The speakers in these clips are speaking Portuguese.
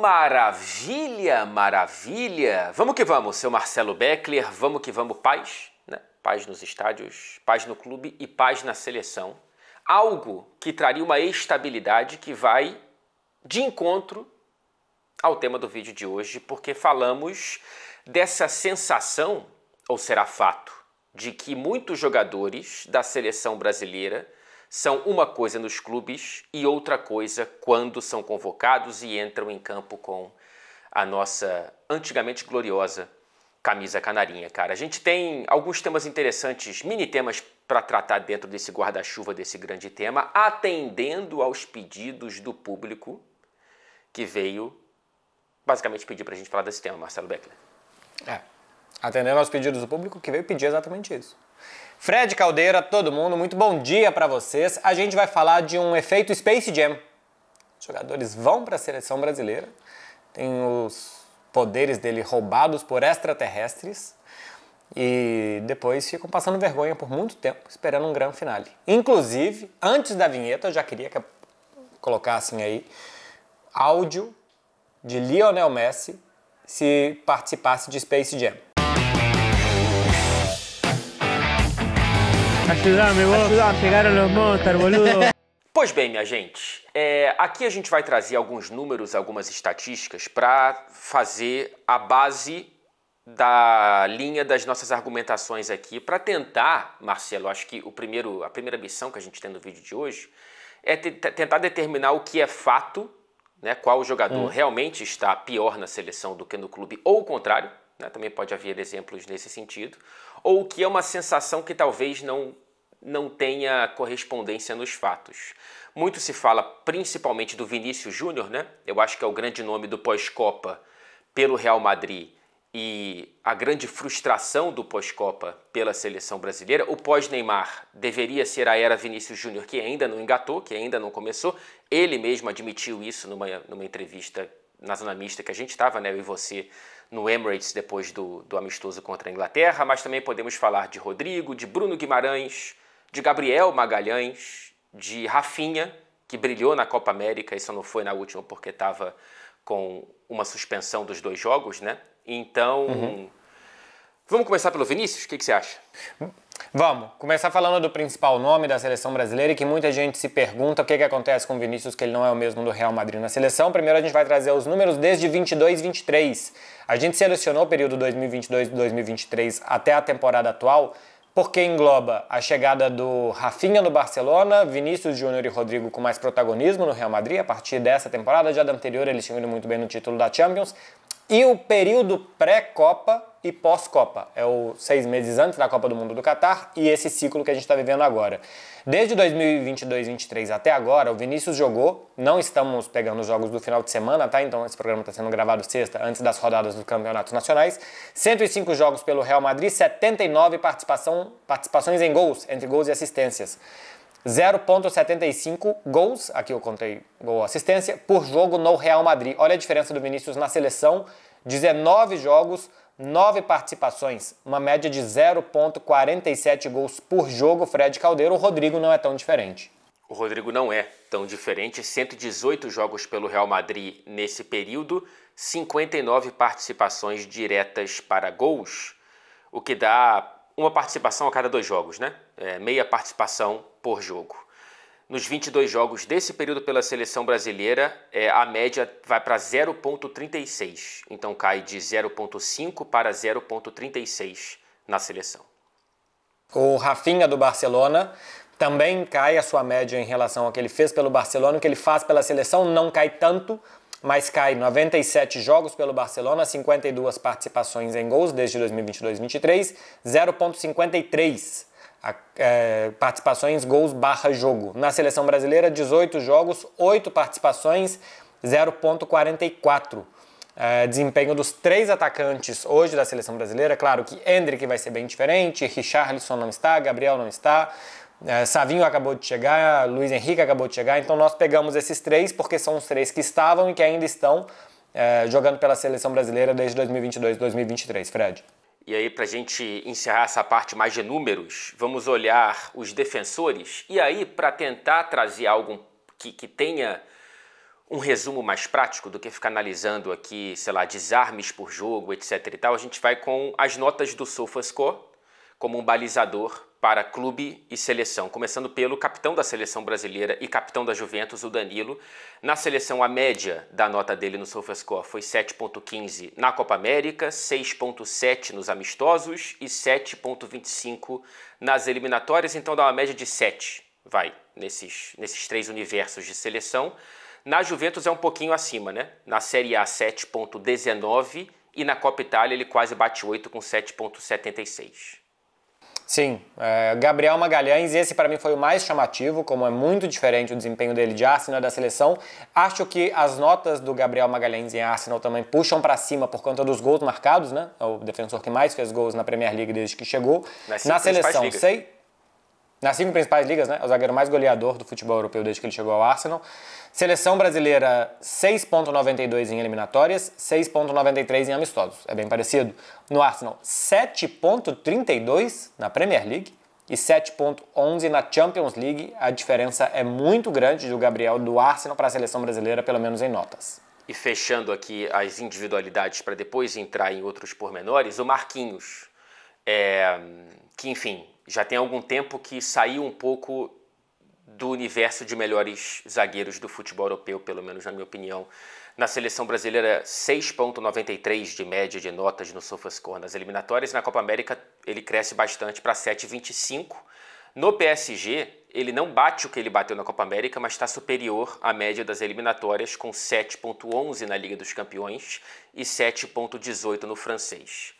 Maravilha, maravilha! Vamos que vamos, seu Marcelo Beckler, vamos que vamos, paz, né? Paz nos estádios, paz no clube e paz na seleção. Algo que traria uma estabilidade que vai de encontro ao tema do vídeo de hoje, porque falamos dessa sensação, ou será fato, de que muitos jogadores da seleção brasileira são uma coisa nos clubes e outra coisa quando são convocados e entram em campo com a nossa antigamente gloriosa camisa canarinha, cara. A gente tem alguns temas interessantes, mini temas para tratar dentro desse guarda-chuva desse grande tema, atendendo aos pedidos do público que veio basicamente pedir para a gente falar desse tema, Marcelo Beckler. É. Atendendo aos pedidos do público que veio pedir exatamente isso. Fred Caldeira, todo mundo, muito bom dia para vocês. A gente vai falar de um efeito Space Jam. Os jogadores vão para a seleção brasileira, tem os poderes dele roubados por extraterrestres e depois ficam passando vergonha por muito tempo esperando um grande finale. Inclusive, antes da vinheta, eu já queria que colocassem aí áudio de Lionel Messi se participasse de Space Jam. Ayudame vos. Ayudame. Chegaram os monstros, boludo. Pois bem, minha gente, é, aqui a gente vai trazer alguns números, algumas estatísticas para fazer a base da linha das nossas argumentações aqui para tentar, Marcelo, acho que o primeiro, a primeira missão que a gente tem no vídeo de hoje é tentar determinar o que é fato, né, qual jogador hum. realmente está pior na seleção do que no clube ou o contrário, né? também pode haver exemplos nesse sentido, ou que é uma sensação que talvez não, não tenha correspondência nos fatos. Muito se fala principalmente do Vinícius Júnior, né? eu acho que é o grande nome do pós-Copa pelo Real Madrid e a grande frustração do pós-Copa pela seleção brasileira. O pós-Neymar deveria ser a era Vinícius Júnior, que ainda não engatou, que ainda não começou. Ele mesmo admitiu isso numa, numa entrevista na Zona Mista que a gente estava, né, eu e você, no Emirates depois do, do amistoso contra a Inglaterra, mas também podemos falar de Rodrigo, de Bruno Guimarães, de Gabriel Magalhães, de Rafinha, que brilhou na Copa América e só não foi na última porque estava com uma suspensão dos dois jogos, né? Então, uhum. vamos começar pelo Vinícius? O que, que você acha? Hum, Vamos começar falando do principal nome da seleção brasileira e que muita gente se pergunta o que, que acontece com o Vinícius, que ele não é o mesmo do Real Madrid na seleção. Primeiro a gente vai trazer os números desde 22 23. A gente selecionou o período 2022-2023 até a temporada atual porque engloba a chegada do Rafinha no Barcelona, Vinícius Júnior e Rodrigo com mais protagonismo no Real Madrid a partir dessa temporada, já da anterior eles tinham ido muito bem no título da Champions, e o período pré-Copa e pós-Copa. É o seis meses antes da Copa do Mundo do Catar e esse ciclo que a gente está vivendo agora. Desde 2022-23 até agora, o Vinícius jogou. Não estamos pegando os jogos do final de semana, tá? Então esse programa está sendo gravado sexta, antes das rodadas dos campeonatos nacionais. 105 jogos pelo Real Madrid, 79 participação, participações em gols, entre gols e assistências. 0.75 gols, aqui eu contei gol assistência, por jogo no Real Madrid. Olha a diferença do Vinícius na seleção, 19 jogos, nove participações, uma média de 0,47 gols por jogo, Fred Caldeiro. O Rodrigo não é tão diferente. O Rodrigo não é tão diferente. 118 jogos pelo Real Madrid nesse período, 59 participações diretas para gols, o que dá uma participação a cada dois jogos, né? É, meia participação por jogo. Nos 22 jogos desse período pela seleção brasileira, é, a média vai para 0,36. Então cai de 0,5 para 0,36 na seleção. O Rafinha do Barcelona também cai a sua média em relação ao que ele fez pelo Barcelona, o que ele faz pela seleção não cai tanto, mas cai 97 jogos pelo Barcelona, 52 participações em gols desde 2022-23, 0,53 é, participações, gols barra jogo. Na seleção brasileira, 18 jogos, 8 participações, 0,44. É, desempenho dos três atacantes hoje da seleção brasileira, claro que Hendrick vai ser bem diferente, Richarlison não está, Gabriel não está, é, Savinho acabou de chegar, Luiz Henrique acabou de chegar, então nós pegamos esses três porque são os três que estavam e que ainda estão é, jogando pela seleção brasileira desde 2022 2023, Fred. E aí, para a gente encerrar essa parte mais de números, vamos olhar os defensores. E aí, para tentar trazer algo que, que tenha um resumo mais prático do que ficar analisando aqui, sei lá, desarmes por jogo, etc e tal, a gente vai com as notas do SofaScore como um balizador para clube e seleção, começando pelo capitão da seleção brasileira e capitão da Juventus, o Danilo. Na seleção, a média da nota dele no SofaScore foi 7.15 na Copa América, 6.7 nos amistosos e 7.25 nas eliminatórias, então dá uma média de 7, vai, nesses, nesses três universos de seleção. Na Juventus é um pouquinho acima, né? Na Série A, 7.19 e na Copa Itália ele quase bate 8 com 7.76. Sim, é, Gabriel Magalhães, esse para mim foi o mais chamativo, como é muito diferente o desempenho dele de Arsenal e da seleção. Acho que as notas do Gabriel Magalhães em Arsenal também puxam para cima por conta dos gols marcados, né? É o defensor que mais fez gols na Premier League desde que chegou. Nas na seleção, sei nas cinco principais ligas, né? É o zagueiro mais goleador do futebol europeu desde que ele chegou ao Arsenal. Seleção brasileira, 6,92 em eliminatórias, 6,93 em amistosos. É bem parecido. No Arsenal, 7,32 na Premier League e 7,11 na Champions League. A diferença é muito grande do Gabriel do Arsenal para a seleção brasileira, pelo menos em notas. E fechando aqui as individualidades para depois entrar em outros pormenores, o Marquinhos. É... Que, enfim, já tem algum tempo que saiu um pouco do universo de melhores zagueiros do futebol europeu, pelo menos na minha opinião. Na seleção brasileira, 6,93 de média de notas no SofaScore nas eliminatórias. Na Copa América, ele cresce bastante para 7,25. No PSG, ele não bate o que ele bateu na Copa América, mas está superior à média das eliminatórias, com 7,11 na Liga dos Campeões e 7,18 no francês.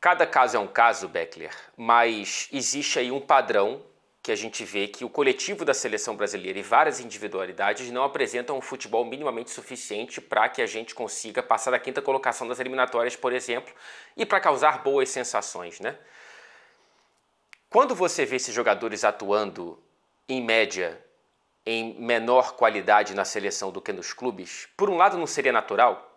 Cada caso é um caso, Beckler, mas existe aí um padrão que a gente vê que o coletivo da seleção brasileira e várias individualidades não apresentam um futebol minimamente suficiente para que a gente consiga passar da quinta colocação das eliminatórias, por exemplo, e para causar boas sensações, né? Quando você vê esses jogadores atuando, em média, em menor qualidade na seleção do que nos clubes, por um lado não seria natural?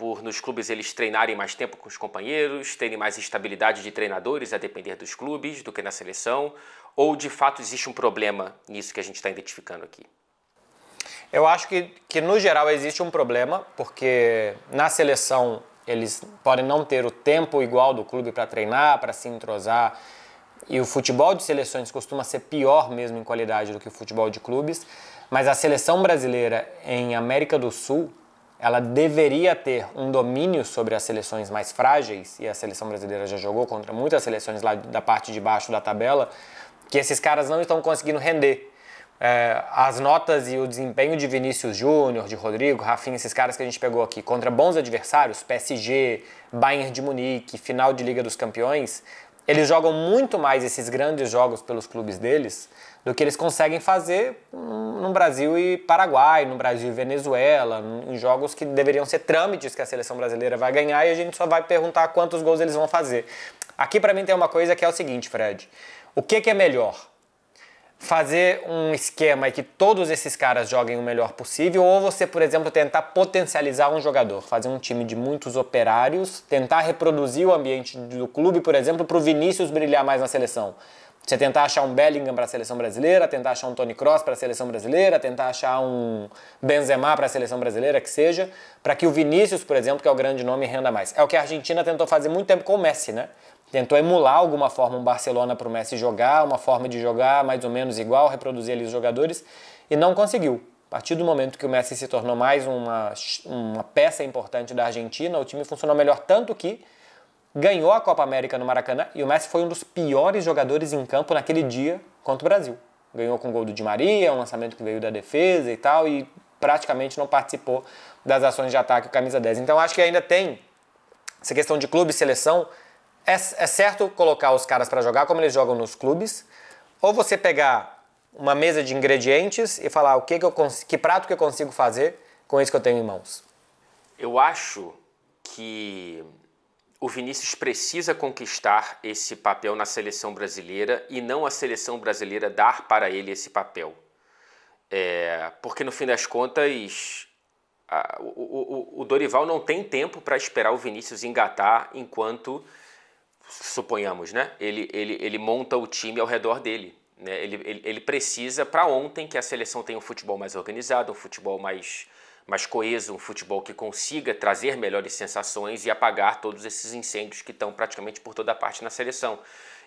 por nos clubes eles treinarem mais tempo com os companheiros, terem mais estabilidade de treinadores a depender dos clubes do que na seleção? Ou de fato existe um problema nisso que a gente está identificando aqui? Eu acho que, que no geral existe um problema, porque na seleção eles podem não ter o tempo igual do clube para treinar, para se entrosar. E o futebol de seleções costuma ser pior mesmo em qualidade do que o futebol de clubes. Mas a seleção brasileira em América do Sul ela deveria ter um domínio sobre as seleções mais frágeis, e a seleção brasileira já jogou contra muitas seleções lá da parte de baixo da tabela, que esses caras não estão conseguindo render. É, as notas e o desempenho de Vinícius Júnior, de Rodrigo, Rafinha, esses caras que a gente pegou aqui contra bons adversários, PSG, Bayern de Munique, final de Liga dos Campeões, eles jogam muito mais esses grandes jogos pelos clubes deles do que eles conseguem fazer no Brasil e Paraguai, no Brasil e Venezuela, em jogos que deveriam ser trâmites que a seleção brasileira vai ganhar e a gente só vai perguntar quantos gols eles vão fazer. Aqui para mim tem uma coisa que é o seguinte, Fred. O que, que é melhor? Fazer um esquema em que todos esses caras joguem o melhor possível, ou você, por exemplo, tentar potencializar um jogador, fazer um time de muitos operários, tentar reproduzir o ambiente do clube, por exemplo, para o Vinícius brilhar mais na seleção você tentar achar um Bellingham para a seleção brasileira, tentar achar um Tony Cross para a seleção brasileira, tentar achar um Benzema para a seleção brasileira, que seja, para que o Vinícius, por exemplo, que é o grande nome, renda mais. É o que a Argentina tentou fazer muito tempo com o Messi, né? Tentou emular alguma forma um Barcelona para o Messi jogar, uma forma de jogar mais ou menos igual, reproduzir ali os jogadores, e não conseguiu. A partir do momento que o Messi se tornou mais uma, uma peça importante da Argentina, o time funcionou melhor tanto que ganhou a Copa América no Maracanã e o Messi foi um dos piores jogadores em campo naquele dia contra o Brasil. Ganhou com o gol do Di Maria, um lançamento que veio da defesa e tal, e praticamente não participou das ações de ataque o camisa 10. Então acho que ainda tem essa questão de clube e seleção. É, é certo colocar os caras para jogar como eles jogam nos clubes, ou você pegar uma mesa de ingredientes e falar o que, que, eu que prato que eu consigo fazer com isso que eu tenho em mãos. Eu acho que o Vinícius precisa conquistar esse papel na seleção brasileira e não a seleção brasileira dar para ele esse papel. É, porque no fim das contas, a, o, o, o Dorival não tem tempo para esperar o Vinícius engatar enquanto, suponhamos, né, ele, ele, ele monta o time ao redor dele. Né? Ele, ele, ele precisa, para ontem, que a seleção tenha um futebol mais organizado, um futebol mais mais coeso, um futebol que consiga trazer melhores sensações e apagar todos esses incêndios que estão praticamente por toda parte na seleção.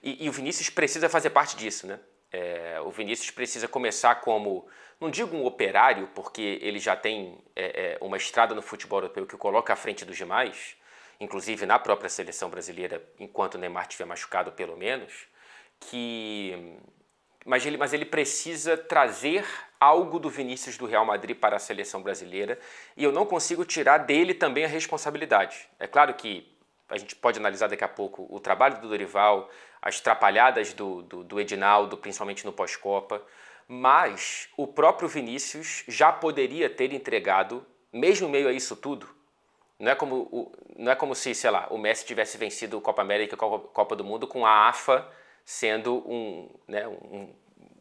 E, e o Vinícius precisa fazer parte disso, né? É, o Vinícius precisa começar como, não digo um operário, porque ele já tem é, é, uma estrada no futebol europeu que o coloca à frente dos demais, inclusive na própria seleção brasileira, enquanto o Neymar estiver machucado, pelo menos, que mas ele, mas ele precisa trazer algo do Vinícius do Real Madrid para a seleção brasileira e eu não consigo tirar dele também a responsabilidade. É claro que a gente pode analisar daqui a pouco o trabalho do Dorival, as trapalhadas do, do, do Edinaldo, principalmente no pós-Copa, mas o próprio Vinícius já poderia ter entregado, mesmo meio a isso tudo, não é como, não é como se, sei lá, o Messi tivesse vencido o Copa América e a Copa, Copa do Mundo com a AFA sendo um, né, um,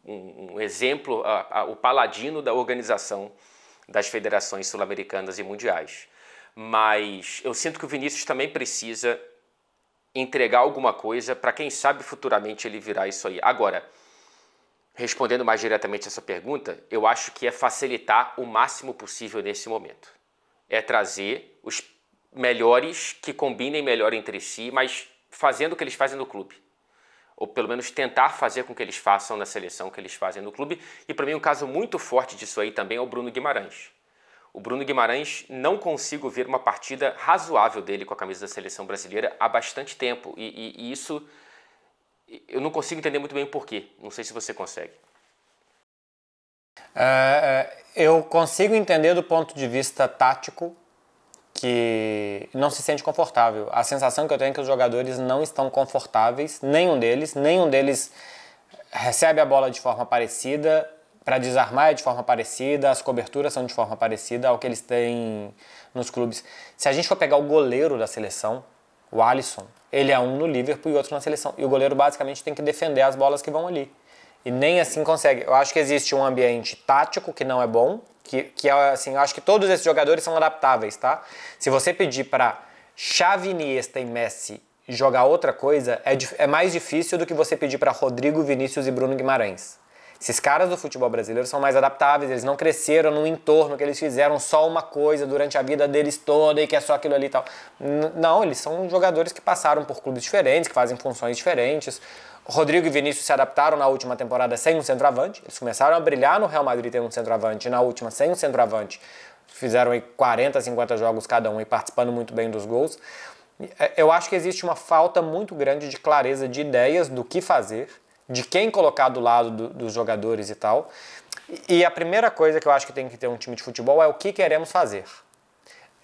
um, um exemplo, a, a, o paladino da organização das federações sul-americanas e mundiais. Mas eu sinto que o Vinícius também precisa entregar alguma coisa para quem sabe futuramente ele virar isso aí. Agora, respondendo mais diretamente essa pergunta, eu acho que é facilitar o máximo possível nesse momento. É trazer os melhores que combinem melhor entre si, mas fazendo o que eles fazem no clube ou pelo menos tentar fazer com que eles façam na seleção que eles fazem no clube. E para mim um caso muito forte disso aí também é o Bruno Guimarães. O Bruno Guimarães não consigo ver uma partida razoável dele com a camisa da seleção brasileira há bastante tempo e, e, e isso eu não consigo entender muito bem o porquê. Não sei se você consegue. Uh, eu consigo entender do ponto de vista tático que não se sente confortável. A sensação que eu tenho é que os jogadores não estão confortáveis, nenhum deles, nenhum deles recebe a bola de forma parecida, para desarmar é de forma parecida, as coberturas são de forma parecida ao que eles têm nos clubes. Se a gente for pegar o goleiro da seleção, o Alisson, ele é um no Liverpool e outro na seleção. E o goleiro basicamente tem que defender as bolas que vão ali. E nem assim consegue. Eu acho que existe um ambiente tático que não é bom, que, que é, assim, eu acho que todos esses jogadores são adaptáveis, tá? Se você pedir para Xavi, Iniesta e Messi jogar outra coisa, é, é mais difícil do que você pedir para Rodrigo, Vinícius e Bruno Guimarães. Esses caras do futebol brasileiro são mais adaptáveis, eles não cresceram no entorno que eles fizeram só uma coisa durante a vida deles toda e que é só aquilo ali e tal. Não, eles são jogadores que passaram por clubes diferentes, que fazem funções diferentes. Rodrigo e Vinícius se adaptaram na última temporada sem um centroavante. Eles começaram a brilhar no Real Madrid tendo um centroavante, na última sem um centroavante. Fizeram aí 40, 50 jogos cada um e participando muito bem dos gols. É, eu acho que existe uma falta muito grande de clareza de ideias do que fazer de quem colocar do lado do, dos jogadores e tal. E a primeira coisa que eu acho que tem que ter um time de futebol é o que queremos fazer.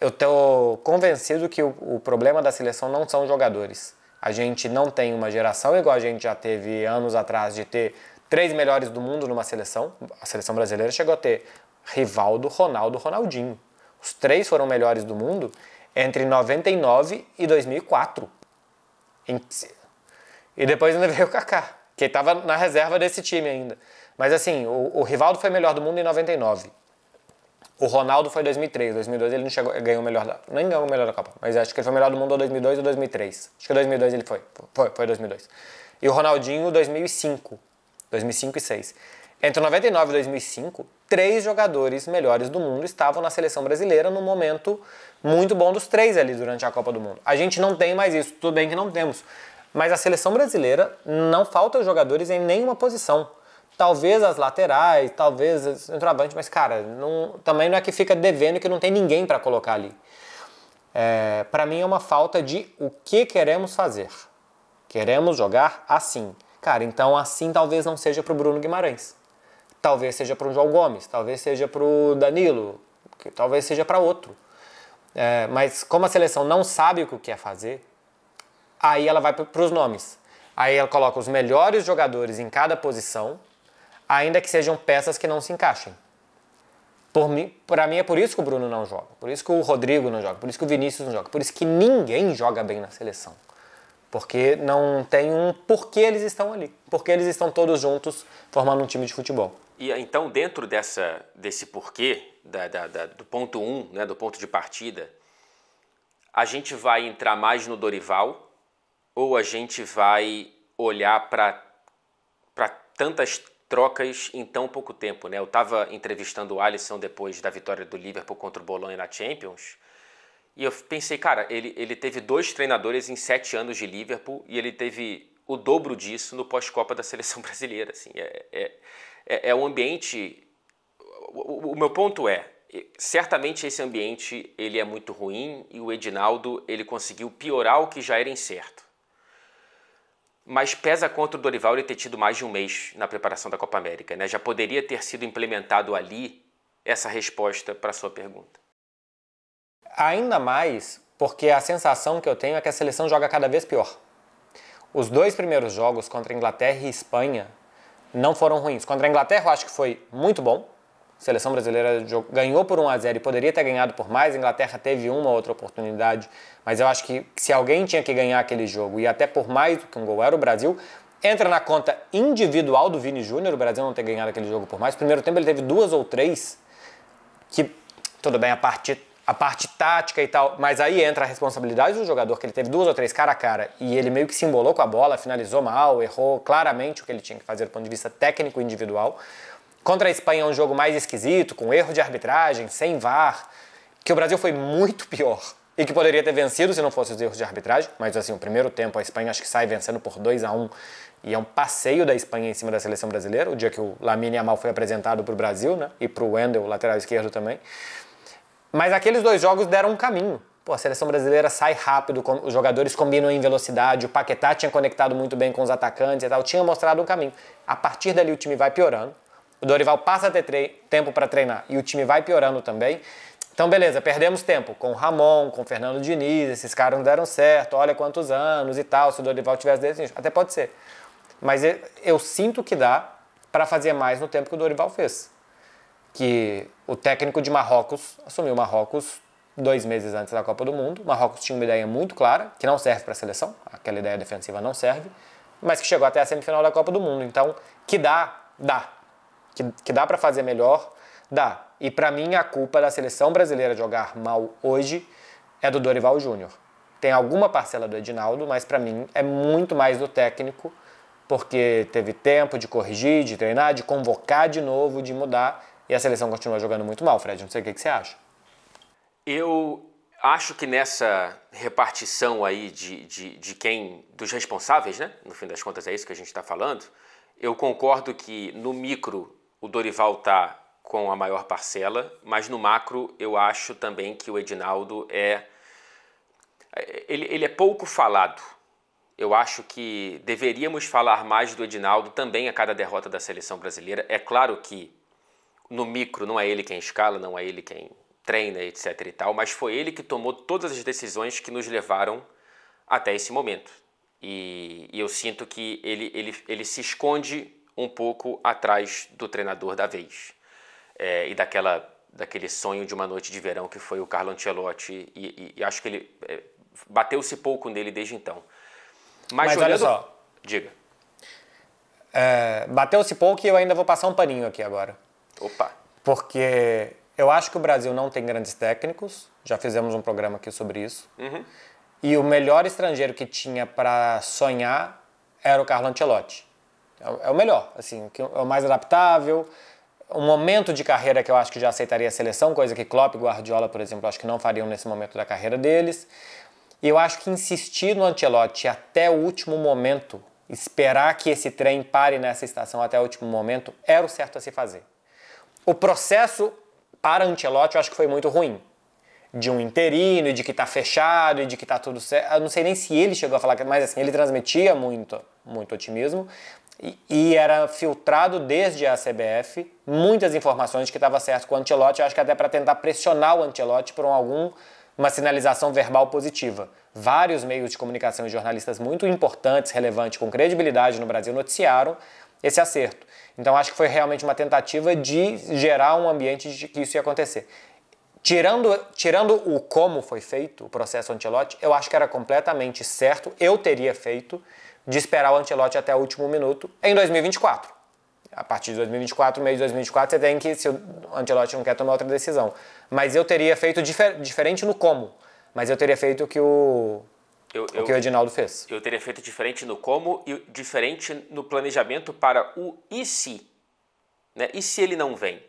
Eu estou convencido que o, o, problema da seleção não são os jogadores. A gente não tem uma geração igual a gente já teve anos atrás de ter três melhores do mundo numa seleção. A seleção brasileira chegou a ter Rivaldo, Ronaldo, Ronaldinho. Os três foram melhores do mundo entre 99 e 2004. E depois ainda veio o Kaká que estava na reserva desse time ainda. Mas assim, o, o Rivaldo foi melhor do mundo em 99. O Ronaldo foi em 2003. 2002 ele não chegou, ganhou o melhor da, nem ganhou o melhor da Copa, mas acho que ele foi melhor do mundo em 2002 ou 2003. Acho que 2002 ele foi. Foi, foi 2002. E o Ronaldinho 2005. 2005 e 6. Entre 99 e 2005, três jogadores melhores do mundo estavam na seleção brasileira no momento muito bom dos três ali durante a Copa do Mundo. A gente não tem mais isso, tudo bem que não temos, mas a seleção brasileira não falta jogadores em nenhuma posição. Talvez as laterais, talvez o centroavante, mas cara, não, também não é que fica devendo que não tem ninguém para colocar ali. É, para mim é uma falta de o que queremos fazer. Queremos jogar assim. Cara, então assim talvez não seja para o Bruno Guimarães. Talvez seja para o João Gomes, talvez seja para o Danilo, talvez seja para outro. É, mas como a seleção não sabe o que quer fazer, Aí ela vai para os nomes. Aí ela coloca os melhores jogadores em cada posição, ainda que sejam peças que não se encaixem. Por mim, para mim é por isso que o Bruno não joga, por isso que o Rodrigo não joga, por isso que o Vinícius não joga, por isso que ninguém joga bem na seleção. Porque não tem um porquê eles estão ali, porque eles estão todos juntos formando um time de futebol. E então dentro dessa desse porquê da, da, da, do ponto 1, um, né, do ponto de partida, a gente vai entrar mais no Dorival, ou a gente vai olhar para tantas trocas em tão pouco tempo, né? Eu estava entrevistando o Alisson depois da vitória do Liverpool contra o Bolonha na Champions e eu pensei, cara, ele, ele teve dois treinadores em sete anos de Liverpool e ele teve o dobro disso no pós-copa da seleção brasileira, assim, é, é, é, é um ambiente... O, o, o meu ponto é, certamente esse ambiente ele é muito ruim e o Edinaldo ele conseguiu piorar o que já era incerto mas pesa contra o Dorival ele ter tido mais de um mês na preparação da Copa América. Né? Já poderia ter sido implementado ali essa resposta para a sua pergunta. Ainda mais porque a sensação que eu tenho é que a seleção joga cada vez pior. Os dois primeiros jogos contra Inglaterra e Espanha não foram ruins. Contra a Inglaterra eu acho que foi muito bom, a seleção brasileira ganhou por 1 a 0 e poderia ter ganhado por mais. A Inglaterra teve uma outra oportunidade, mas eu acho que se alguém tinha que ganhar aquele jogo e até por mais do que um gol era o Brasil, entra na conta individual do Vini Júnior, o Brasil não ter ganhado aquele jogo por mais. Primeiro tempo ele teve duas ou três que tudo bem a parte a parte tática e tal, mas aí entra a responsabilidade do jogador, que ele teve duas ou três cara a cara e ele meio que se embolou com a bola, finalizou mal, errou claramente o que ele tinha que fazer do ponto de vista técnico e individual. Contra a Espanha é um jogo mais esquisito, com erro de arbitragem, sem VAR, que o Brasil foi muito pior e que poderia ter vencido se não fosse os erros de arbitragem, mas assim, o primeiro tempo a Espanha acho que sai vencendo por 2 a 1 um, e é um passeio da Espanha em cima da seleção brasileira, o dia que o Lamine Amal foi apresentado para o Brasil, né, e para o Wendel, lateral esquerdo também. Mas aqueles dois jogos deram um caminho. Pô, a seleção brasileira sai rápido, os jogadores combinam em velocidade, o Paquetá tinha conectado muito bem com os atacantes e tal, tinha mostrado um caminho. A partir dali o time vai piorando, o Dorival passa a ter tempo para treinar e o time vai piorando também. Então, beleza, perdemos tempo com o Ramon, com o Fernando Diniz, esses caras não deram certo, olha quantos anos e tal, se o Dorival tivesse decidido. Até pode ser. Mas eu, eu sinto que dá para fazer mais no tempo que o Dorival fez. Que o técnico de Marrocos assumiu Marrocos dois meses antes da Copa do Mundo. Marrocos tinha uma ideia muito clara, que não serve para a seleção, aquela ideia defensiva não serve, mas que chegou até a semifinal da Copa do Mundo. Então, que dá, dá que, que dá para fazer melhor, dá. E para mim a culpa da seleção brasileira jogar mal hoje é do Dorival Júnior. Tem alguma parcela do Edinaldo, mas para mim é muito mais do técnico, porque teve tempo de corrigir, de treinar, de convocar de novo, de mudar, e a seleção continua jogando muito mal, Fred. Não sei o que, que você acha. Eu acho que nessa repartição aí de, de, de quem. dos responsáveis, né? No fim das contas é isso que a gente está falando. Eu concordo que no micro o Dorival está com a maior parcela, mas no macro eu acho também que o Edinaldo é. Ele, ele é pouco falado. Eu acho que deveríamos falar mais do Edinaldo também a cada derrota da seleção brasileira. É claro que no micro não é ele quem escala, não é ele quem treina, etc e tal, mas foi ele que tomou todas as decisões que nos levaram até esse momento. E, e eu sinto que ele, ele, ele se esconde um pouco atrás do treinador da vez é, e daquela daquele sonho de uma noite de verão que foi o Carlo Ancelotti e, e, e acho que ele é, bateu-se pouco nele desde então. Mas, Mas olhando... olha só, diga. É, bateu-se pouco e eu ainda vou passar um paninho aqui agora. Opa. Porque eu acho que o Brasil não tem grandes técnicos. Já fizemos um programa aqui sobre isso. Uhum. E o melhor estrangeiro que tinha para sonhar era o Carlo Ancelotti. É, é o melhor, assim, é o mais adaptável. Um momento de carreira que eu acho que já aceitaria a seleção, coisa que Klopp e Guardiola, por exemplo, acho que não fariam nesse momento da carreira deles. E eu acho que insistir no Ancelotti até o último momento, esperar que esse trem pare nessa estação até o último momento, era o certo a se fazer. O processo para Ancelotti eu acho que foi muito ruim de um interino, de que está fechado, de que está tudo certo. Eu não sei nem se ele chegou a falar, mas assim, ele transmitia muito, muito otimismo e era filtrado desde a CBF muitas informações que estava certo com o Antelote, acho que até para tentar pressionar o Antelote por algum uma sinalização verbal positiva. Vários meios de comunicação e jornalistas muito importantes, relevantes, com credibilidade no Brasil noticiaram esse acerto. Então acho que foi realmente uma tentativa de gerar um ambiente de que isso ia acontecer. Tirando, tirando o como foi feito o processo Antelote, eu acho que era completamente certo, eu teria feito de esperar o Antelote até o último minuto em 2024. A partir de 2024, meio de 2024, você tem que, se o Antelote não quer tomar outra decisão. Mas eu teria feito difer diferente no como, mas eu teria feito o que o, eu, o que o Edinaldo fez. Eu teria feito diferente no como e diferente no planejamento para o e se. Né? E se ele não vem?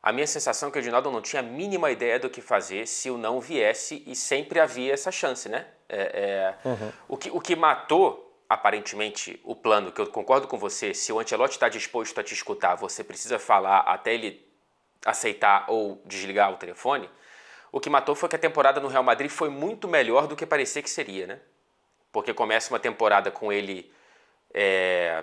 A minha sensação é que o Edinaldo não tinha a mínima ideia do que fazer se o não viesse e sempre havia essa chance, né? É, é, uhum. o, que, o que matou aparentemente o plano, que eu concordo com você, se o Antelote está disposto a te escutar, você precisa falar até ele aceitar ou desligar o telefone, o que matou foi que a temporada no Real Madrid foi muito melhor do que parecia que seria, né? Porque começa uma temporada com ele é,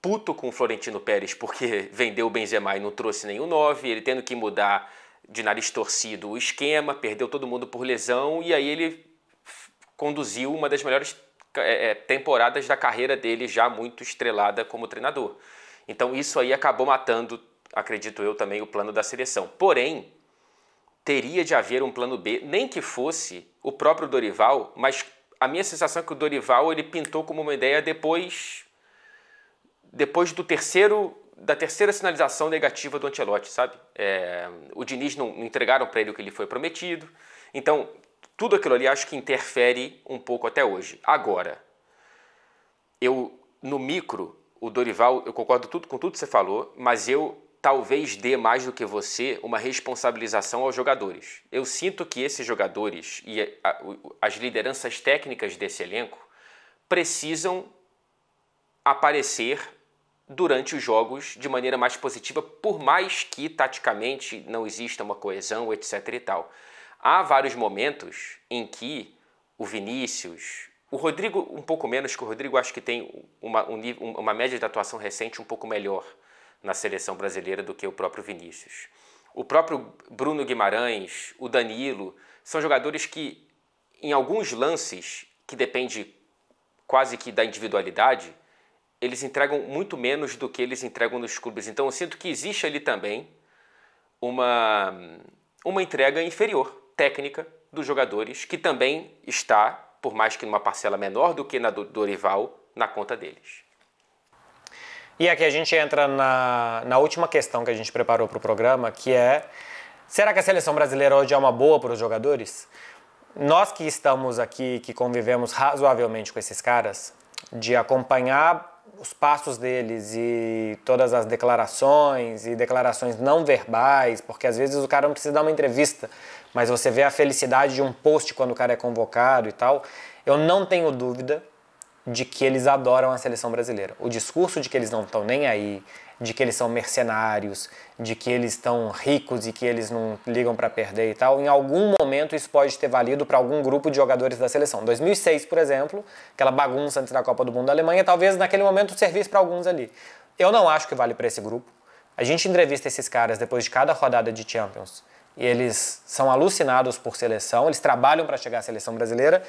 puto com o Florentino Pérez porque vendeu o Benzema e não trouxe nenhum 9, ele tendo que mudar de nariz torcido o esquema, perdeu todo mundo por lesão e aí ele conduziu uma das melhores é, é, temporadas da carreira dele já muito estrelada como treinador. Então isso aí acabou matando, acredito eu, também o plano da seleção. Porém, teria de haver um plano B, nem que fosse o próprio Dorival, mas a minha sensação é que o Dorival ele pintou como uma ideia depois depois do terceiro da terceira sinalização negativa do Ancelotti, sabe? É, o Diniz não, não entregaram para ele o que ele foi prometido. Então, tudo aquilo ali acho que interfere um pouco até hoje. Agora, eu no micro, o Dorival, eu concordo tudo com tudo que você falou, mas eu talvez dê mais do que você uma responsabilização aos jogadores. Eu sinto que esses jogadores e a, a, as lideranças técnicas desse elenco precisam aparecer durante os jogos de maneira mais positiva, por mais que taticamente não exista uma coesão, etc e tal. Há vários momentos em que o Vinícius, o Rodrigo, um pouco menos que o Rodrigo, acho que tem uma, um, uma média de atuação recente um pouco melhor na seleção brasileira do que o próprio Vinícius. O próprio Bruno Guimarães, o Danilo, são jogadores que, em alguns lances, que depende quase que da individualidade, eles entregam muito menos do que eles entregam nos clubes. Então eu sinto que existe ali também uma, uma entrega inferior técnica dos jogadores, que também está, por mais que numa parcela menor do que na do Dorival, na conta deles. E aqui a gente entra na, na última questão que a gente preparou para o programa, que é: será que a seleção brasileira hoje é uma boa para os jogadores? Nós que estamos aqui, que convivemos razoavelmente com esses caras, de acompanhar os passos deles e todas as declarações e declarações não verbais, porque às vezes o cara não precisa dar uma entrevista mas você vê a felicidade de um post quando o cara é convocado e tal. Eu não tenho dúvida de que eles adoram a seleção brasileira. O discurso de que eles não estão nem aí, de que eles são mercenários, de que eles estão ricos e que eles não ligam para perder e tal, em algum momento isso pode ter valido para algum grupo de jogadores da seleção. 2006, por exemplo, aquela bagunça antes da Copa do Mundo da Alemanha, talvez naquele momento servisse para alguns ali. Eu não acho que vale para esse grupo. A gente entrevista esses caras depois de cada rodada de Champions eles são alucinados por seleção, eles trabalham para chegar à seleção brasileira.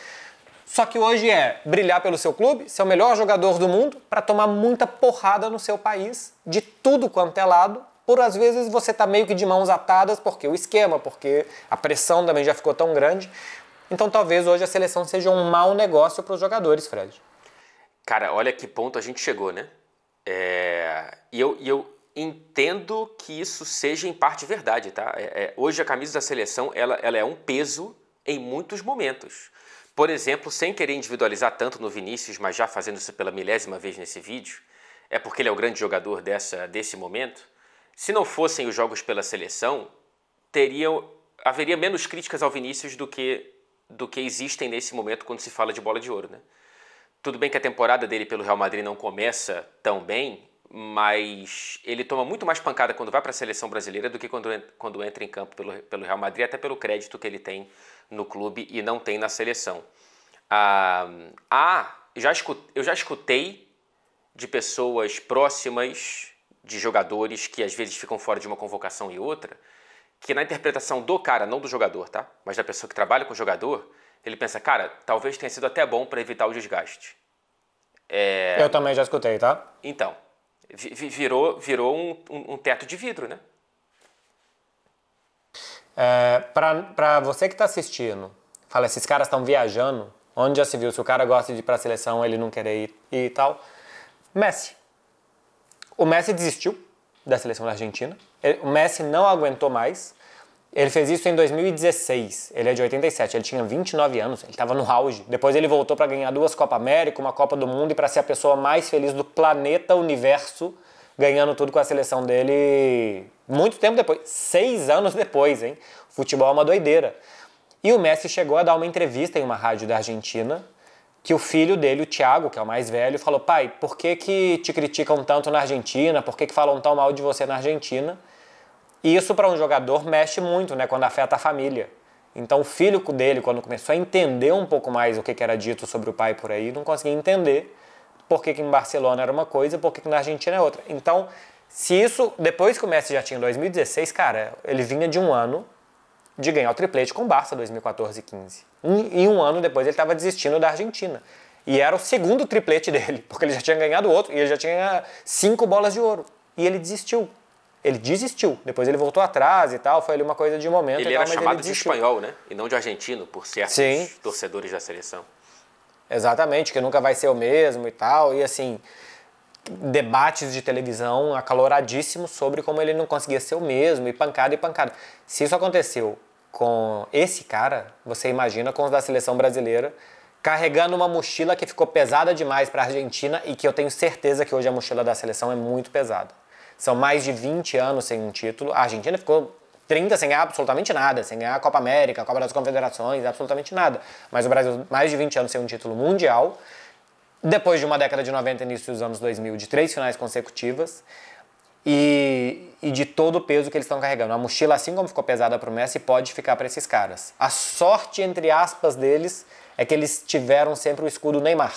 Só que hoje é brilhar pelo seu clube, ser o melhor jogador do mundo, para tomar muita porrada no seu país, de tudo quanto é lado, por às vezes você está meio que de mãos atadas, porque o esquema, porque a pressão também já ficou tão grande. Então talvez hoje a seleção seja um mau negócio para os jogadores, Fred. Cara, olha que ponto a gente chegou, né? É... E eu, e eu, entendo que isso seja em parte verdade, tá? É, é, hoje a camisa da seleção ela, ela é um peso em muitos momentos. Por exemplo, sem querer individualizar tanto no Vinícius, mas já fazendo isso pela milésima vez nesse vídeo, é porque ele é o grande jogador dessa, desse momento. Se não fossem os jogos pela seleção, teriam, haveria menos críticas ao Vinícius do que, do que existem nesse momento quando se fala de bola de ouro. Né? Tudo bem que a temporada dele pelo Real Madrid não começa tão bem, mas ele toma muito mais pancada quando vai para a seleção brasileira do que quando, quando entra em campo pelo, pelo Real Madrid, até pelo crédito que ele tem no clube e não tem na seleção. Ah, ah já escutei, eu já escutei de pessoas próximas de jogadores que às vezes ficam fora de uma convocação e outra, que na interpretação do cara, não do jogador, tá? Mas da pessoa que trabalha com o jogador, ele pensa, cara, talvez tenha sido até bom para evitar o desgaste. É... Eu também já escutei, tá? Então, virou, virou um, um, teto de vidro, né? É, para você que está assistindo, fala, esses caras estão viajando, onde já se viu, se o cara gosta de ir para a seleção, ele não querer ir e tal. Messi. O Messi desistiu da seleção da Argentina. o Messi não aguentou mais. Ele fez isso em 2016. Ele é de 87, ele tinha 29 anos, ele estava no auge. Depois ele voltou para ganhar duas Copa América, uma Copa do Mundo e para ser a pessoa mais feliz do planeta universo, ganhando tudo com a seleção dele muito tempo depois, seis anos depois, hein? O futebol é uma doideira. E o Messi chegou a dar uma entrevista em uma rádio da Argentina, que o filho dele, o Thiago, que é o mais velho, falou: "Pai, por que que te criticam tanto na Argentina? Por que que falam tão mal de você na Argentina?" E isso para um jogador mexe muito, né, quando afeta a família. Então o filho dele, quando começou a entender um pouco mais o que, era dito sobre o pai por aí, não conseguia entender por que, que em Barcelona era uma coisa e por que, que na Argentina é outra. Então, se isso, depois que o Messi já tinha em 2016, cara, ele vinha de um ano de ganhar o triplete com o Barça 2014 15. E um ano depois ele estava desistindo da Argentina. E era o segundo triplete dele, porque ele já tinha ganhado outro e ele já tinha cinco bolas de ouro. E ele desistiu ele desistiu. Depois ele voltou atrás e tal, foi ali uma coisa de momento. Ele era chamado ele de espanhol, né? E não de argentino, por certos Sim. torcedores da seleção. Exatamente, que nunca vai ser o mesmo e tal. E assim, debates de televisão acaloradíssimos sobre como ele não conseguia ser o mesmo, e pancada e pancada. Se isso aconteceu com esse cara, você imagina com os da seleção brasileira, carregando uma mochila que ficou pesada demais para a Argentina e que eu tenho certeza que hoje a mochila da seleção é muito pesada. São mais de 20 anos sem um título. A Argentina ficou 30 sem ganhar absolutamente nada, sem ganhar a Copa América, a Copa das Confederações, absolutamente nada. Mas o Brasil, mais de 20 anos sem um título mundial. Depois de uma década de 90 início dos anos 2000, de três finais consecutivas. E, e de todo o peso que eles estão carregando. A mochila, assim como ficou pesada para o Messi, pode ficar para esses caras. A sorte, entre aspas, deles é que eles tiveram sempre o escudo Neymar.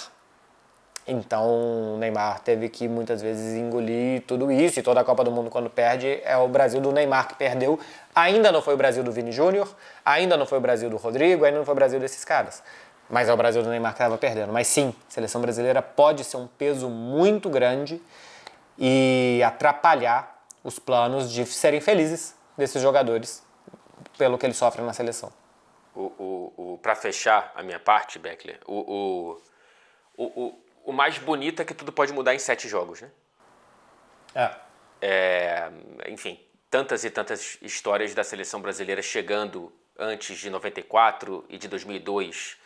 Então, Neymar teve que muitas vezes engolir tudo isso. E toda a Copa do Mundo, quando perde, é o Brasil do Neymar que perdeu. Ainda não foi o Brasil do Vini Júnior, ainda não foi o Brasil do Rodrigo, ainda não foi o Brasil desses caras. Mas é o Brasil do Neymar que estava perdendo. Mas sim, a seleção brasileira pode ser um peso muito grande e atrapalhar os planos de serem felizes desses jogadores pelo que eles sofrem na seleção. O, o, o para fechar a minha parte, Beckler, o, o, o, o o mais bonito é que tudo pode mudar em sete jogos, né? É. é enfim, tantas e tantas histórias da seleção brasileira chegando antes de 94 e de 2002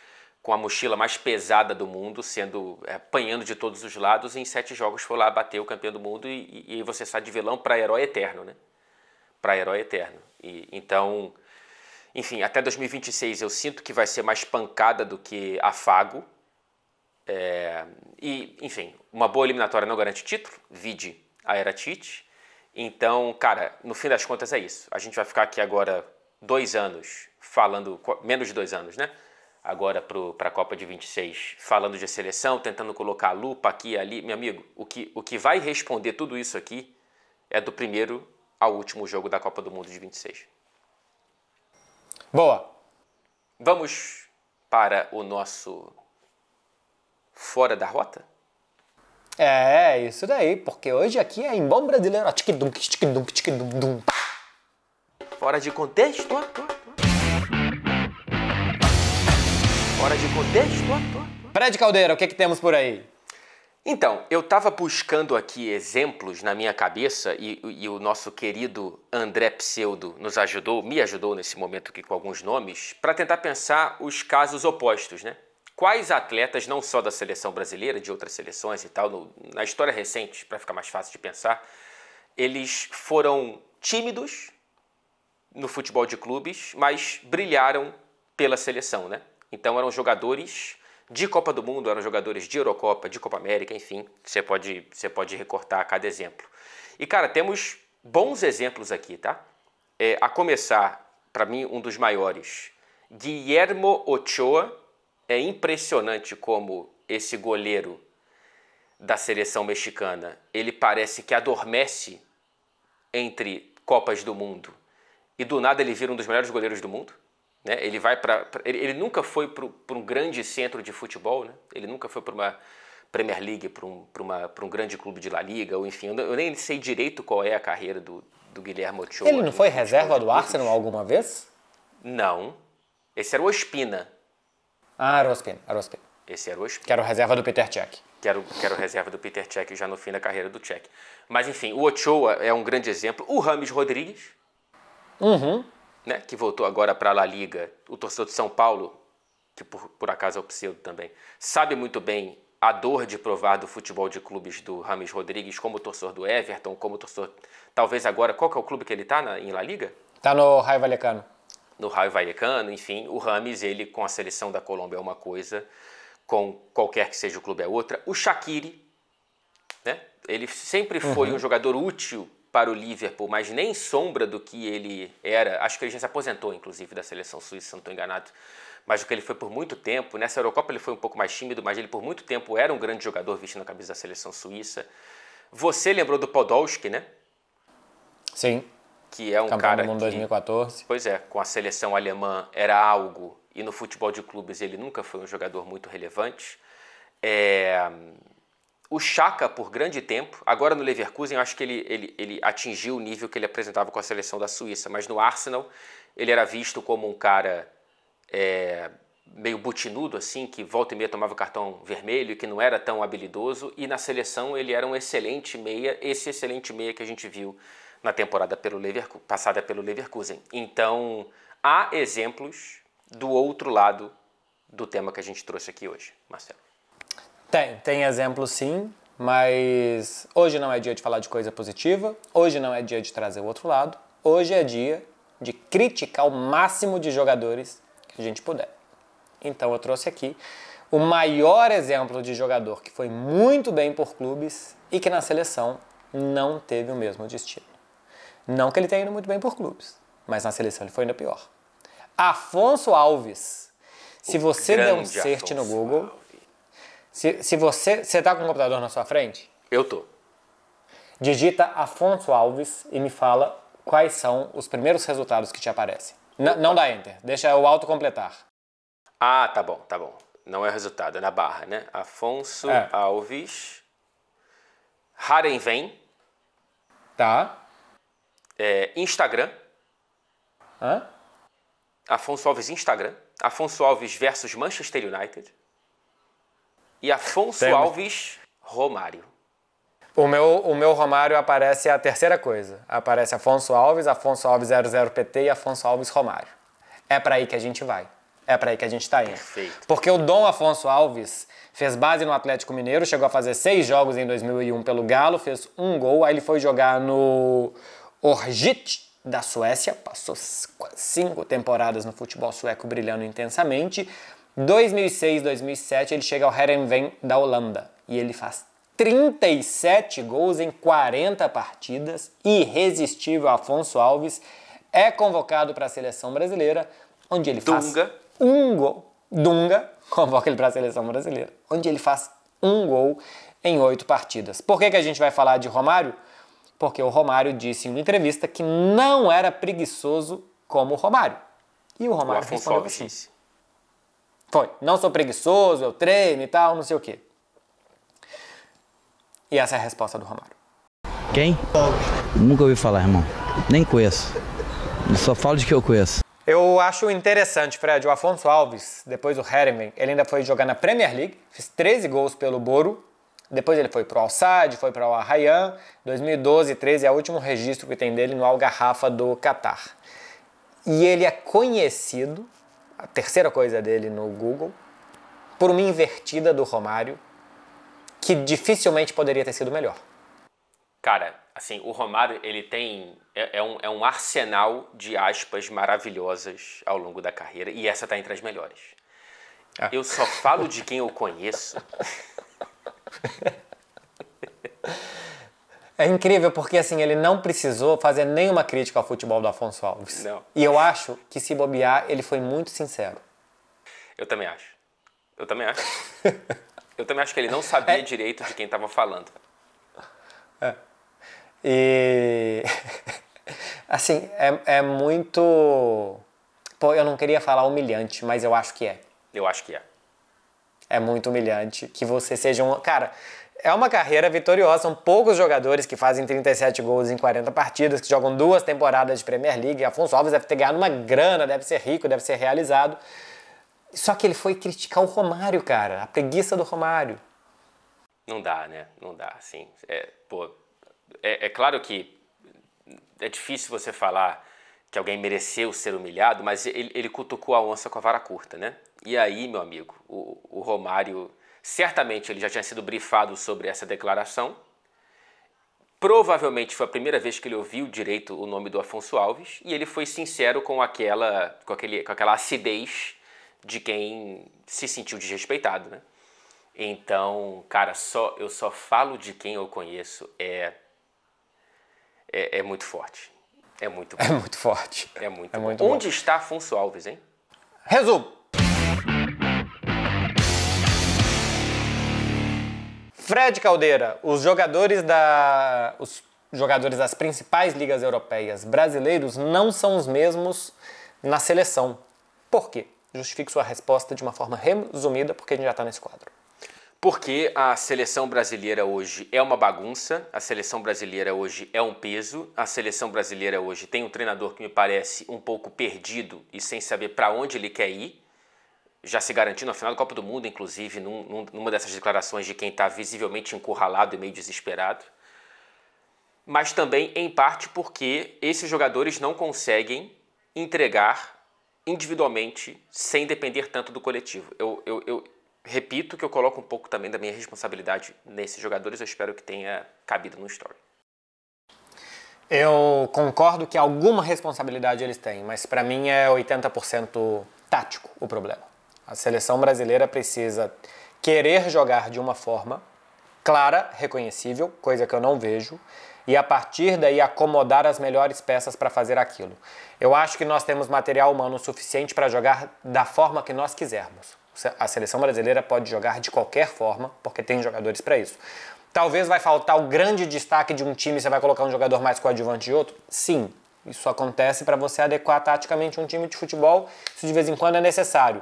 com a mochila mais pesada do mundo, sendo é, apanhando de todos os lados, e em sete jogos foi lá bater o campeão do mundo e, e você sai de vilão para herói eterno, né? Para herói eterno. E, então, enfim, até 2026 eu sinto que vai ser mais pancada do que afago, é, e, enfim, uma boa eliminatória não garante título, vide a era Tite. Então, cara, no fim das contas é isso. A gente vai ficar aqui agora dois anos falando, menos de dois anos, né? Agora para a Copa de 26, falando de seleção, tentando colocar a lupa aqui e ali. Meu amigo, o que, o que vai responder tudo isso aqui é do primeiro ao último jogo da Copa do Mundo de 26. Boa! Vamos para o nosso fora da rota? É, isso daí, porque hoje aqui é em bom brasileiro. Fora de contexto? Fora de contexto? Prédio Caldeira, o que, é que temos por aí? Então, eu estava buscando aqui exemplos na minha cabeça e, e, o nosso querido André Pseudo nos ajudou, me ajudou nesse momento aqui com alguns nomes, para tentar pensar os casos opostos, né? quais atletas, não só da seleção brasileira, de outras seleções e tal, no, na história recente, para ficar mais fácil de pensar, eles foram tímidos no futebol de clubes, mas brilharam pela seleção, né? Então eram jogadores de Copa do Mundo, eram jogadores de Eurocopa, de Copa América, enfim, você pode, você pode recortar cada exemplo. E cara, temos bons exemplos aqui, tá? É, a começar, para mim, um dos maiores, Guillermo Ochoa, é impressionante como esse goleiro da seleção mexicana, ele parece que adormece entre Copas do Mundo e do nada ele vira um dos melhores goleiros do mundo. Né? Ele vai para ele, ele, nunca foi para um grande centro de futebol, né? ele nunca foi para uma Premier League, para um, um grande clube de La Liga, ou enfim, eu, eu nem sei direito qual é a carreira do, do Guilherme Ochoa. Ele não foi reserva do Arsenal alguma vez? Não. Esse era o Ospina. Ah, Arospin, Arospin. Ah, Esse era o Ospina. Que era o reserva do Peter Cech. Que era, que era o reserva do Peter Cech já no fim da carreira do Cech. Mas enfim, o Ochoa é um grande exemplo. O Rames Rodrigues, uhum. né, que voltou agora para a La Liga. O torcedor de São Paulo, que por, por acaso é o pseudo também, sabe muito bem a dor de provar do futebol de clubes do Rames Rodrigues como torcedor do Everton, como torcedor... Talvez agora, qual que é o clube que ele está em La Liga? Está no Raio Vallecano no Raio Vallecano, enfim, o Rames, ele com a seleção da Colômbia é uma coisa, com qualquer que seja o clube é outra. O Shaqiri, né? Ele sempre foi uhum. um jogador útil para o Liverpool, mas nem sombra do que ele era. Acho que ele já se aposentou, inclusive, da seleção suíça, se não estou enganado. Mas o que ele foi por muito tempo, nessa Eurocopa ele foi um pouco mais tímido, mas ele por muito tempo era um grande jogador vestindo a camisa da seleção suíça. Você lembrou do Podolski, né? Sim que é um Campeão cara do mundo que, 2014. Pois é, com a seleção alemã era algo e no futebol de clubes ele nunca foi um jogador muito relevante. É, o Chaka por grande tempo, agora no Leverkusen eu acho que ele, ele, ele atingiu o nível que ele apresentava com a seleção da Suíça, mas no Arsenal ele era visto como um cara é, meio butinudo assim, que volta e meia tomava cartão vermelho, e que não era tão habilidoso e na seleção ele era um excelente meia, esse excelente meia que a gente viu na temporada pelo Lever passada pelo Leverkusen. Então, há exemplos do outro lado do tema que a gente trouxe aqui hoje, Marcelo. Tem, tem exemplo sim, mas hoje não é dia de falar de coisa positiva, hoje não é dia de trazer o outro lado, hoje é dia de criticar o máximo de jogadores que a gente puder. Então eu trouxe aqui o maior exemplo de jogador que foi muito bem por clubes e que na seleção não teve o mesmo destino. Não que ele tenha ido muito bem por clubes, mas na seleção ele foi ainda pior. Afonso Alves. Se o você der um search Afonso no Google. Alves. Se, se você. Você tá com o computador na sua frente? Eu tô. Digita Afonso Alves e me fala quais são os primeiros resultados que te aparecem. N não dá enter, deixa o auto completar. Ah, tá bom, tá bom. Não é o resultado, é na barra, né? Afonso é. Alves. Harem vem. Tá é, Instagram. Hã? Afonso Alves Instagram. Afonso Alves versus Manchester United. E Afonso Temos. Alves Romário. O meu, o meu Romário aparece é a terceira coisa. Aparece Afonso Alves, Afonso Alves 00PT e Afonso Alves Romário. É para aí que a gente vai. É para aí que a gente está indo. Perfeito. Porque o Dom Afonso Alves fez base no Atlético Mineiro, chegou a fazer seis jogos em 2001 pelo Galo, fez um gol, aí ele foi jogar no Orjit da Suécia, passou cinco temporadas no futebol sueco brilhando intensamente. 2006, 2007 ele chega ao Herenveen da Holanda e ele faz 37 gols em 40 partidas, irresistível Afonso Alves, é convocado para a seleção brasileira, onde ele faz Dunga. um gol. Dunga convoca ele para a seleção brasileira, onde ele faz um gol em oito partidas. Por que, que a gente vai falar de Romário? porque o Romário disse em uma entrevista que não era preguiçoso como o Romário. E o Romário foi respondeu assim. Foi, não sou preguiçoso, eu treino e tal, não sei o quê. E essa é a resposta do Romário. Quem? Nunca ouvi falar, irmão. Nem conheço. Eu só falo de que eu conheço. Eu acho interessante, Fred, o Afonso Alves, depois do Heremen, ele ainda foi jogar na Premier League, fez 13 gols pelo Boro depois ele foi para o Al-Sadd, foi para o Al Rayyan. 2012 e 13 é o último registro que tem dele no Al Garrafa do Catar. E ele é conhecido, a terceira coisa dele no Google, por uma invertida do Romário que dificilmente poderia ter sido melhor. Cara, assim, o Romário, ele tem. É, é, um, é um arsenal de aspas maravilhosas ao longo da carreira, e essa tá entre as melhores. Ah. Eu só falo de quem eu conheço. É incrível porque assim ele não precisou fazer nenhuma crítica ao futebol do Afonso Alves. Não. E eu acho que se bobear, ele foi muito sincero. Eu também acho. Eu também acho. eu também acho que ele não sabia é. direito de quem estava falando. É. E assim, é, é muito. Pô, eu não queria falar humilhante, mas eu acho que é. Eu acho que é é muito humilhante que você seja um. Cara, é uma carreira vitoriosa. São poucos jogadores que fazem 37 gols em 40 partidas, que jogam duas temporadas de Premier League. Afonso Alves deve ter ganhado uma grana, deve ser rico, deve ser realizado. Só que ele foi criticar o Romário, cara, a preguiça do Romário. Não dá, né? Não dá, assim. É, pô, é, é claro que é difícil você falar que alguém mereceu ser humilhado, mas ele, ele cutucou a onça com a vara curta, né? E aí, meu amigo, o, o Romário, certamente ele já tinha sido brifado sobre essa declaração, Provavelmente foi a primeira vez que ele ouviu direito o nome do Afonso Alves e ele foi sincero com aquela, com aquele, com aquela acidez de quem se sentiu desrespeitado, né? Então, cara, só eu só falo de quem eu conheço é é, é muito forte. É muito forte. É muito forte. É muito, é bom. muito Onde bom. está Afonso Alves, hein? Resumo. Fred Caldeira, os jogadores da os jogadores das principais ligas europeias brasileiros não são os mesmos na seleção. Por quê? Justifique sua resposta de uma forma resumida, porque a gente já está nesse quadro porque a seleção brasileira hoje é uma bagunça, a seleção brasileira hoje é um peso, a seleção brasileira hoje tem um treinador que me parece um pouco perdido e sem saber para onde ele quer ir, já se garantindo, na final da Copa do Mundo, inclusive, num, numa dessas declarações de quem está visivelmente encurralado e meio desesperado. Mas também, em parte, porque esses jogadores não conseguem entregar individualmente sem depender tanto do coletivo. eu, eu, eu repito que eu coloco um pouco também da minha responsabilidade nesses jogadores, eu espero que tenha cabido no story. Eu concordo que alguma responsabilidade eles têm, mas para mim é 80% tático o problema. A seleção brasileira precisa querer jogar de uma forma clara, reconhecível, coisa que eu não vejo, e a partir daí acomodar as melhores peças para fazer aquilo. Eu acho que nós temos material humano suficiente para jogar da forma que nós quisermos a seleção brasileira pode jogar de qualquer forma, porque tem jogadores para isso. Talvez vai faltar o grande destaque de um time, você vai colocar um jogador mais coadjuvante de outro? Sim, isso acontece para você adequar taticamente um time de futebol, isso de vez em quando é necessário.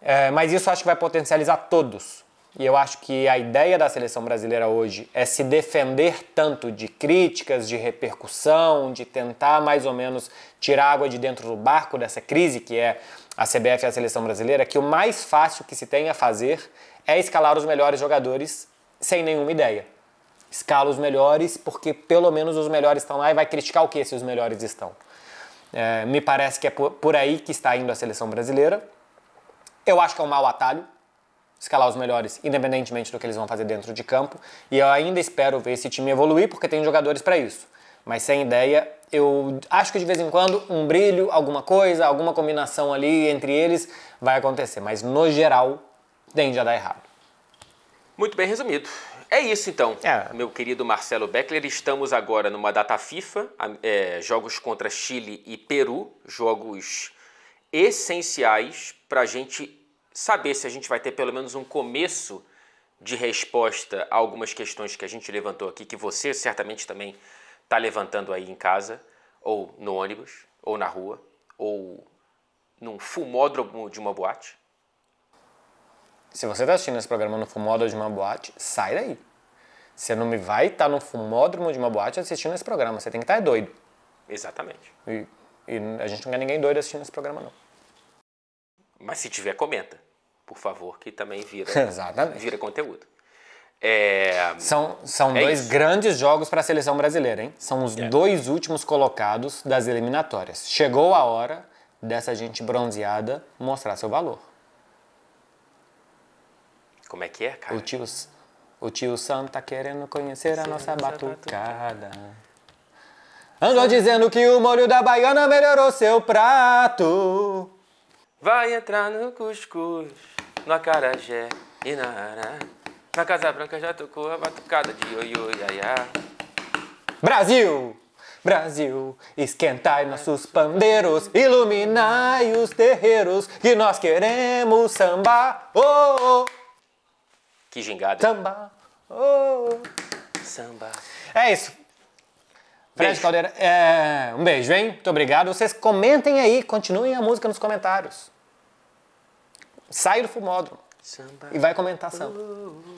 É, mas isso acho que vai potencializar todos. E eu acho que a ideia da seleção brasileira hoje é se defender tanto de críticas, de repercussão, de tentar mais ou menos tirar água de dentro do barco dessa crise que é a CBF e a seleção brasileira que o mais fácil que se tem a fazer é escalar os melhores jogadores sem nenhuma ideia. Escala os melhores porque pelo menos os melhores estão lá e vai criticar o que se os melhores estão. É, me parece que é por, por aí que está indo a seleção brasileira. Eu acho que é um mau atalho escalar os melhores, independentemente do que eles vão fazer dentro de campo. E eu ainda espero ver esse time evoluir porque tem jogadores para isso mas sem ideia. Eu acho que de vez em quando um brilho, alguma coisa, alguma combinação ali entre eles vai acontecer, mas no geral tende a dar errado. Muito bem resumido. É isso então, é. meu querido Marcelo Beckler. Estamos agora numa data FIFA, é, jogos contra Chile e Peru, jogos essenciais para a gente saber se a gente vai ter pelo menos um começo de resposta a algumas questões que a gente levantou aqui, que você certamente também está levantando aí em casa, ou no ônibus, ou na rua, ou num fumódromo de uma boate. Se você está assistindo esse programa no fumódromo de uma boate, sai daí. Você não me vai estar tá no fumódromo de uma boate assistindo esse programa. Você tem que estar tá doido. Exatamente. E, e, a gente não quer ninguém doido assistindo esse programa, não. Mas se tiver, comenta. Por favor, que também vira, Exatamente. vira conteúdo. É... São, são é dois isso. grandes jogos para a seleção brasileira, hein? São os é. dois últimos colocados das eliminatórias. Chegou a hora dessa gente bronzeada mostrar seu valor. Como é que é, cara? O tio, o tio Sam tá querendo conhecer a nossa, batucada. Andou dizendo que o molho da baiana melhorou seu prato. Vai entrar no cuscuz, no acarajé e na arara. Na Casa Branca já tocou a batucada de ioiô, iaiá. Brasil! Brasil, esquentai nossos pandeiros, iluminai os terreiros, que nós queremos samba, oh, oh. Que gingada. Samba, oh, oh. Samba. É isso. Fred beijo. Caldeira, é... um beijo, hein? Muito obrigado. Vocês comentem aí, continuem a música nos comentários. Sai do fumódromo. Samba. E vai comentar samba. Oh, oh.